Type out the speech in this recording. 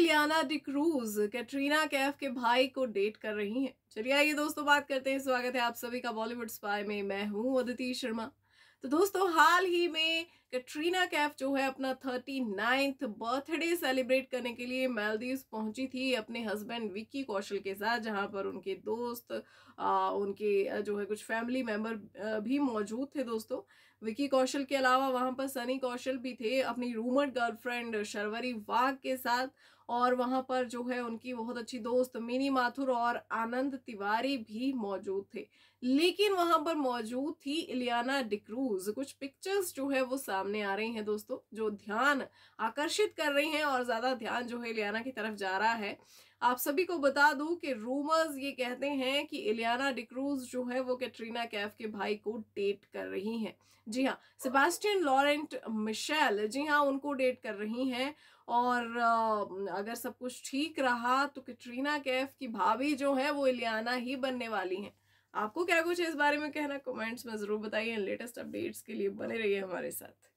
इलियाना डिक्रूज कैटरीना कैफ के भाई को डेट कर रही हैं चलिए आइए दोस्तों बात करते हैं स्वागत है आप सभी का बॉलीवुड स्पाई में मैं हूं अदिति शर्मा तो दोस्तों हाल ही में कैटरीना कैफ जो है अपना थर्टी नाइन्थ बर्थडे सेलिब्रेट करने के लिए मालदीव्स पहुंची थी अपने हस्बैंड विक्की कौशल के साथ जहां पर उनके दोस्त आ, उनके जो है कुछ फैमिली मेम्बर भी मौजूद थे दोस्तों विक्की कौशल के अलावा वहां पर सनी कौशल भी थे अपनी रूमर्ड गर्लफ्रेंड शर्वरी वाघ के साथ और वहाँ पर जो है उनकी बहुत अच्छी दोस्त मिनी माथुर और आनंद तिवारी भी मौजूद थे लेकिन वहाँ पर मौजूद थी इलियाना डिक्रूज कुछ पिक्चर्स जो है वो सामने आ रही हैं दोस्तों जो ध्यान आकर्षित कर रही हैं और ज़्यादा ध्यान जो है इलियाना की तरफ जा रहा है आप सभी को बता दूं कि रूमर्स ये कहते हैं कि इलियाना डिक्रूज जो है वो कैटरीना कैफ के भाई को डेट कर रही हैं जी हाँ सेबास्टियन लॉरेंट मिशेल जी हाँ उनको डेट कर रही हैं और अगर सब कुछ ठीक रहा तो कैटरीना कैफ की भाभी जो है वो इलियाना ही बनने वाली हैं आपको क्या कुछ है इस बारे में कहना कमेंट्स में ज़रूर बताइए लेटेस्ट अपडेट्स के लिए बने रहिए हमारे साथ